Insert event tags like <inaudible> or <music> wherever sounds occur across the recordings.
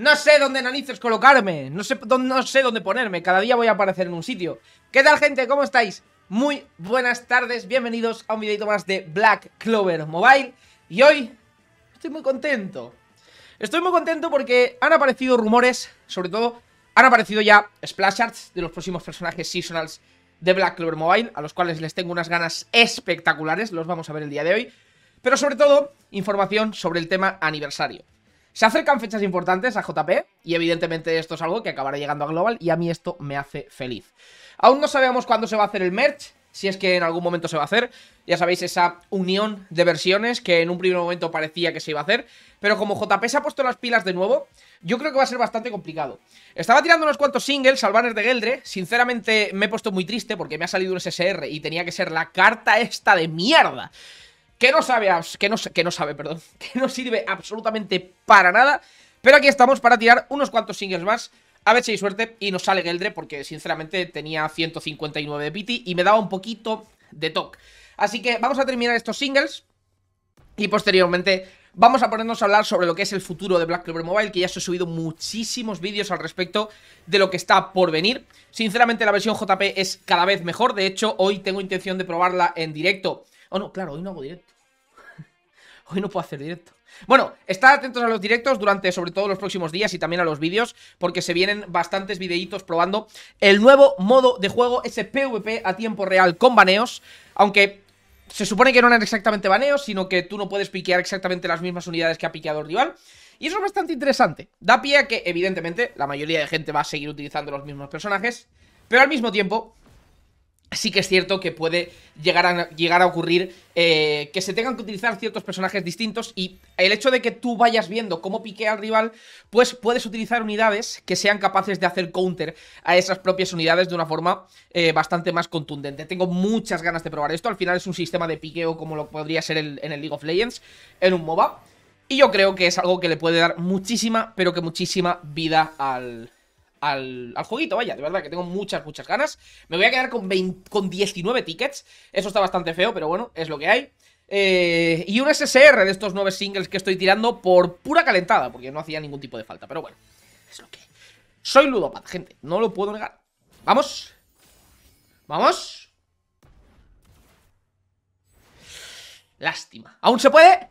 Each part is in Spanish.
No sé dónde narices colocarme, no sé, dónde, no sé dónde ponerme, cada día voy a aparecer en un sitio. ¿Qué tal gente? ¿Cómo estáis? Muy buenas tardes, bienvenidos a un videito más de Black Clover Mobile. Y hoy estoy muy contento. Estoy muy contento porque han aparecido rumores, sobre todo han aparecido ya splash arts de los próximos personajes seasonals de Black Clover Mobile, a los cuales les tengo unas ganas espectaculares, los vamos a ver el día de hoy. Pero sobre todo, información sobre el tema aniversario. Se acercan fechas importantes a JP y evidentemente esto es algo que acabará llegando a Global y a mí esto me hace feliz. Aún no sabemos cuándo se va a hacer el merch, si es que en algún momento se va a hacer. Ya sabéis, esa unión de versiones que en un primer momento parecía que se iba a hacer. Pero como JP se ha puesto las pilas de nuevo, yo creo que va a ser bastante complicado. Estaba tirando unos cuantos singles al de Geldre. Sinceramente me he puesto muy triste porque me ha salido un SSR y tenía que ser la carta esta de mierda que no sabe, que no, que no sabe, perdón, <laughs> que no sirve absolutamente para nada. Pero aquí estamos para tirar unos cuantos singles más. A ver si hay suerte y nos sale Geldre porque sinceramente tenía 159 de pity y me daba un poquito de toque. Así que vamos a terminar estos singles y posteriormente vamos a ponernos a hablar sobre lo que es el futuro de Black Clover Mobile, que ya os he subido muchísimos vídeos al respecto de lo que está por venir. Sinceramente la versión JP es cada vez mejor, de hecho hoy tengo intención de probarla en directo Oh, no, claro, hoy no hago directo. <laughs> hoy no puedo hacer directo. Bueno, estad atentos a los directos durante sobre todo los próximos días y también a los vídeos, porque se vienen bastantes videitos probando el nuevo modo de juego, ese PvP a tiempo real con baneos, aunque se supone que no eran exactamente baneos, sino que tú no puedes piquear exactamente las mismas unidades que ha piqueado el rival. Y eso es bastante interesante. Da pie a que, evidentemente, la mayoría de gente va a seguir utilizando los mismos personajes, pero al mismo tiempo sí que es cierto que puede llegar a, llegar a ocurrir eh, que se tengan que utilizar ciertos personajes distintos y el hecho de que tú vayas viendo cómo piquea al rival, pues puedes utilizar unidades que sean capaces de hacer counter a esas propias unidades de una forma eh, bastante más contundente. Tengo muchas ganas de probar esto, al final es un sistema de piqueo como lo podría ser en el League of Legends, en un MOBA, y yo creo que es algo que le puede dar muchísima, pero que muchísima vida al, al, al, jueguito, vaya, de verdad que tengo muchas, muchas ganas. Me voy a quedar con, con 19 tickets, eso está bastante feo, pero bueno, es lo que hay. Eh, y un SSR de estos nueve singles que estoy tirando por pura calentada, porque no hacía ningún tipo de falta, pero bueno, es lo que... Soy para gente, no lo puedo negar. Vamos. Vamos. Lástima. ¿Aún se puede?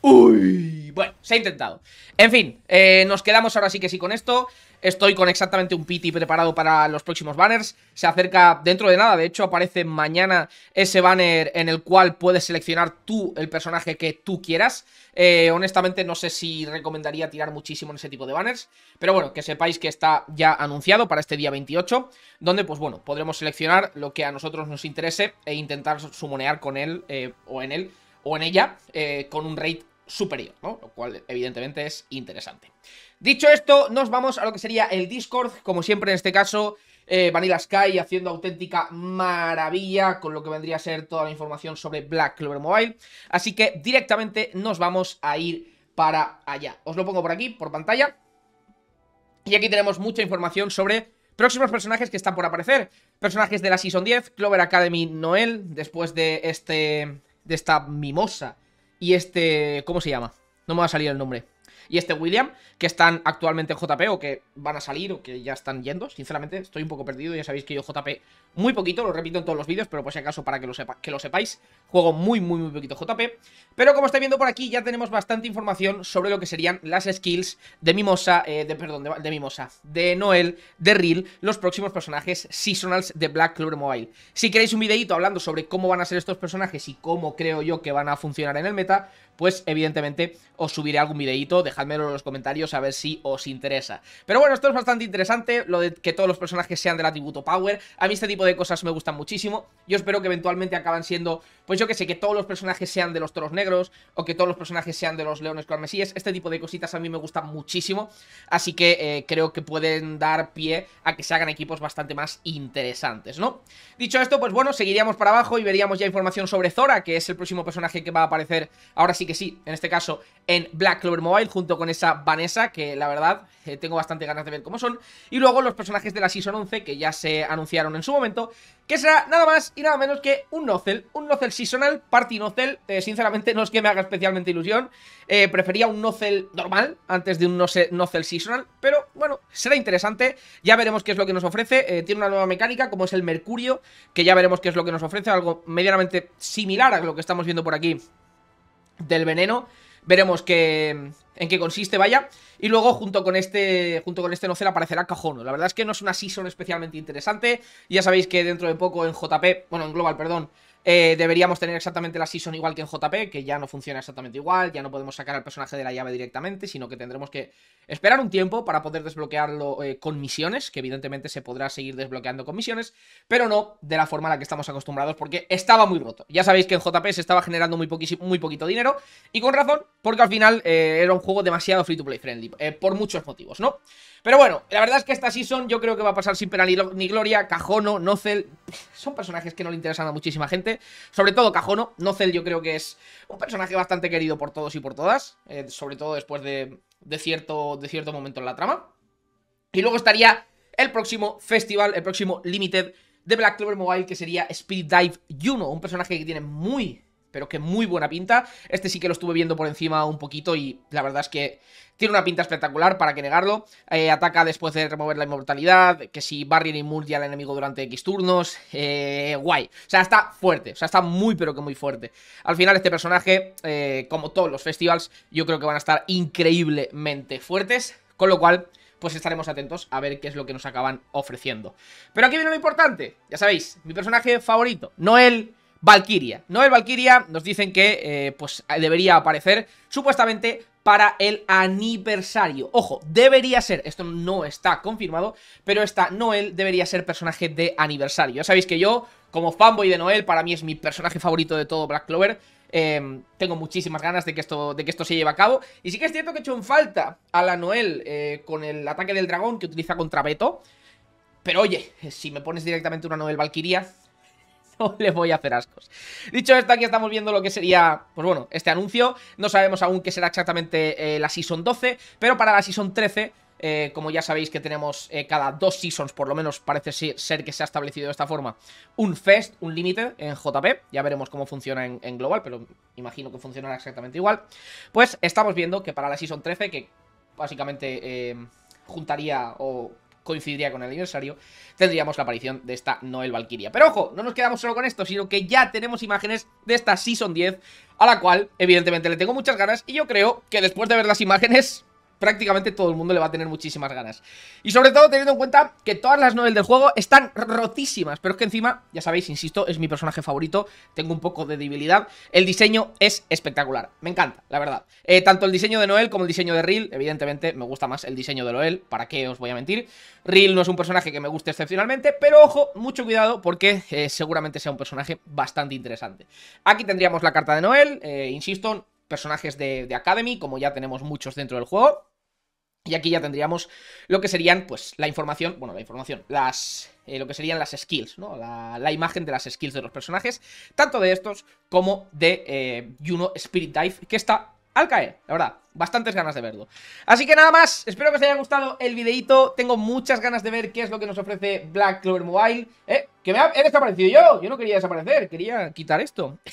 Uy, bueno, se ha intentado. En fin, eh, nos quedamos ahora sí que sí con esto. Estoy con exactamente un piti preparado para los próximos banners. Se acerca dentro de nada, de hecho aparece mañana ese banner en el cual puedes seleccionar tú el personaje que tú quieras. Eh, honestamente no sé si recomendaría tirar muchísimo en ese tipo de banners, pero bueno, que sepáis que está ya anunciado para este día 28, donde pues bueno, podremos seleccionar lo que a nosotros nos interese e intentar sumonear con él eh, o en él o en ella eh, con un rate superior, ¿no? Lo cual evidentemente es interesante. Dicho esto, nos vamos a lo que sería el Discord, como siempre en este caso... Eh, Vanilla Sky haciendo auténtica maravilla con lo que vendría a ser toda la información sobre Black Clover Mobile. Así que directamente nos vamos a ir para allá. Os lo pongo por aquí, por pantalla. Y aquí tenemos mucha información sobre próximos personajes que están por aparecer. Personajes de la Season 10, Clover Academy Noel, después de este de esta mimosa y este... ¿Cómo se llama? No me va a salir el nombre y este William, que están actualmente en JP o que van a salir o que ya están yendo. Sinceramente, estoy un poco perdido, ya sabéis que yo JP muy poquito, lo repito en todos los vídeos, pero por si acaso para que lo, sepáis, juego muy, muy, muy poquito JP. Pero como estáis viendo por aquí, ya tenemos bastante información sobre lo que serían las skills de Mimosa, eh, de, perdón, de, de, Mimosa, de Noel, de Real, los próximos personajes seasonals de Black Clover Mobile. Si queréis un videito hablando sobre cómo van a ser estos personajes y cómo creo yo que van a funcionar en el meta, pues evidentemente os subiré algún videito dejadmelo en los comentarios a ver si os interesa. Pero bueno, esto es bastante interesante, lo de que todos los personajes sean del atributo Power, a mí este tipo de cosas me gustan muchísimo, yo espero que eventualmente acaban siendo, pues yo que sé, que todos los personajes sean de los toros negros, o que todos los personajes sean de los leones con este tipo de cositas a mí me gustan muchísimo, así que eh, creo que pueden dar pie a que se hagan equipos bastante más interesantes, ¿no? Dicho esto, pues bueno, seguiríamos para abajo y veríamos ya información sobre Zora, que es el próximo personaje que va a aparecer ahora sí que sí, en este caso en Black Clover Mobile junto con esa Vanessa, que la verdad eh, tengo bastante ganas de ver cómo son. Y luego los personajes de la Season 11, que ya se anunciaron en su momento, que será nada más y nada menos que un Nozel, un Nozel seasonal, Party Nozel eh, sinceramente <laughs> no es que me haga especialmente ilusión, eh, prefería un Nozel normal antes de un Nocel seasonal, pero bueno, será interesante, ya veremos qué es lo que nos ofrece, tiene una nueva mecánica como es el Mercurio, que ya veremos qué es lo que nos ofrece, algo medianamente similar a lo que estamos viendo por aquí del veneno. Veremos que en qué consiste, vaya. Y luego junto con este junto con este Nocel aparecerá Cajono. La verdad es que no es una season especialmente interesante. Ya sabéis que dentro de poco en JP, bueno, en Global, perdón, eh, deberíamos tener exactamente la season igual que en JP, que ya no funciona exactamente igual, ya no podemos sacar al personaje de la llave directamente, sino que tendremos que esperar un tiempo para poder desbloquearlo eh, con misiones, que evidentemente se podrá seguir desbloqueando con misiones, pero no de la forma a la que estamos acostumbrados, porque estaba muy roto. Ya sabéis que en JP se estaba generando muy, muy poquito dinero, y con razón, porque al final eh, era un juego demasiado free to play friendly, por muchos motivos, ¿no? Pero bueno, la verdad es que esta season yo creo que va a pasar sin pena ni, ni gloria, Cajono, Nocel, son personajes que no le interesan a muchísima gente. Sobre todo Cajono. Nocel yo creo que es un personaje bastante querido por todos y por todas. Eh, sobre todo después de, de, cierto, de cierto momento en la trama. Y luego estaría el próximo festival, el próximo Limited de Black Clover Mobile, que sería Speed Dive Juno. Un personaje que tiene muy pero que muy buena pinta. Este sí que lo estuve viendo por encima un poquito y la verdad es que tiene una pinta espectacular, para que negarlo. Eh, ataca después de remover la inmortalidad, que si barrier y multi al enemigo durante X turnos, eh, guay. O sea, está fuerte, o sea, está muy pero que muy fuerte. Al final este personaje, eh, como todos los festivals, yo creo que van a estar increíblemente fuertes, con lo cual pues estaremos atentos a ver qué es lo que nos acaban ofreciendo. Pero aquí viene lo importante, ya sabéis, mi personaje favorito, Noel Valkyria. Noel Valkyria nos dicen que eh, pues debería aparecer supuestamente para el aniversario. Ojo, debería ser, esto no está confirmado, pero esta Noel debería ser personaje de aniversario. Ya sabéis que yo, como fanboy de Noel, para mí es mi personaje favorito de todo Black Clover. Em, tengo muchísimas ganas de que, esto, de que esto se lleve a cabo. Y sí que es cierto que he hecho en falta a la Noel eh, con el ataque del dragón que utiliza contra Beto. Pero oye, si me pones directamente una Noel Valkyria, <laughs> no le voy a hacer ascos. Dicho esto, aquí estamos viendo lo que sería, pues bueno, este anuncio. No sabemos aún qué será exactamente eh, la Season 12, pero para la Season 13... Eh, como ya sabéis que tenemos eh, cada dos seasons, por lo menos parece ser que se ha establecido de esta forma, un Fest, un Limited en JP. Ya veremos cómo funciona en, global, pero imagino que funcionará exactamente igual. Pues estamos viendo que para la Season 13, que básicamente juntaría o coincidiría con el aniversario, tendríamos la aparición de esta Noel Valkyria. Pero ojo, no nos quedamos solo con esto, sino que ya tenemos imágenes de esta Season 10, a la cual, evidentemente, le tengo muchas ganas y yo creo que después de ver las imágenes prácticamente todo el mundo le va a tener muchísimas ganas. Y sobre todo teniendo en cuenta que todas las novelas del juego están rotísimas, pero es que encima, ya sabéis, insisto, es mi personaje favorito, tengo un poco de debilidad, el diseño es espectacular, me encanta, la verdad. Eh, tanto el diseño de Noel como el diseño de Reel, evidentemente me gusta más el diseño de Noel, ¿para qué os voy a mentir? Reel no es un personaje que me guste excepcionalmente, pero ojo, mucho cuidado porque eh, seguramente sea un personaje bastante interesante. Aquí tendríamos la carta de Noel, eh, insisto, personajes de, Academy, como ya tenemos muchos dentro del juego. Y aquí ya tendríamos lo que serían, pues, la información, bueno, la información, las, eh, lo que serían las skills, ¿no? La, imagen de las skills de los personajes, tanto de estos como de eh, Juno Spirit Dive, que está al caer, la verdad, bastantes ganas de verlo. Así que nada más, espero que os haya gustado el videito, tengo muchas ganas de ver qué es lo que nos ofrece Black Clover Mobile. Eh, que me he desaparecido yo, yo no quería desaparecer, quería quitar esto. <laughs>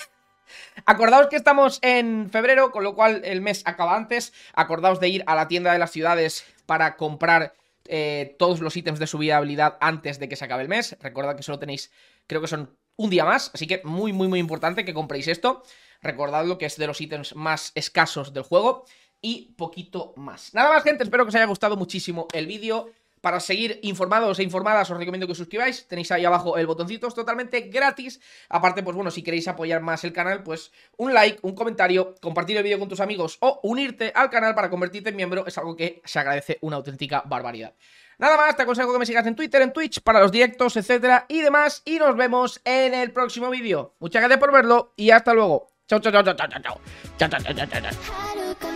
Acordaos que estamos en febrero, con lo cual el mes acaba antes. Acordaos de ir a la tienda de las ciudades para comprar eh, todos los ítems de subida de habilidad antes de que se acabe el mes. Recordad que solo tenéis, creo que son un día más, así que muy, muy, muy importante que compréis esto. Recordad lo que es de los ítems más escasos del juego y poquito más. Nada más, gente, espero que os haya gustado muchísimo el vídeo. Para seguir informados e informadas os recomiendo que os suscribáis, tenéis ahí abajo el botoncito, es totalmente gratis. Aparte, pues bueno, si queréis apoyar más el canal, pues un like, un comentario, compartir el vídeo con tus amigos o unirte al canal para convertirte en miembro es algo que se agradece una auténtica barbaridad. Nada más, te aconsejo que me sigas en Twitter, en Twitch, para los directos, etcétera, y demás. Y nos vemos en el próximo vídeo. Muchas gracias por verlo y hasta luego. Chao, chao, chao, chao, chao, chao. Chao, chao, chao, chao, chao.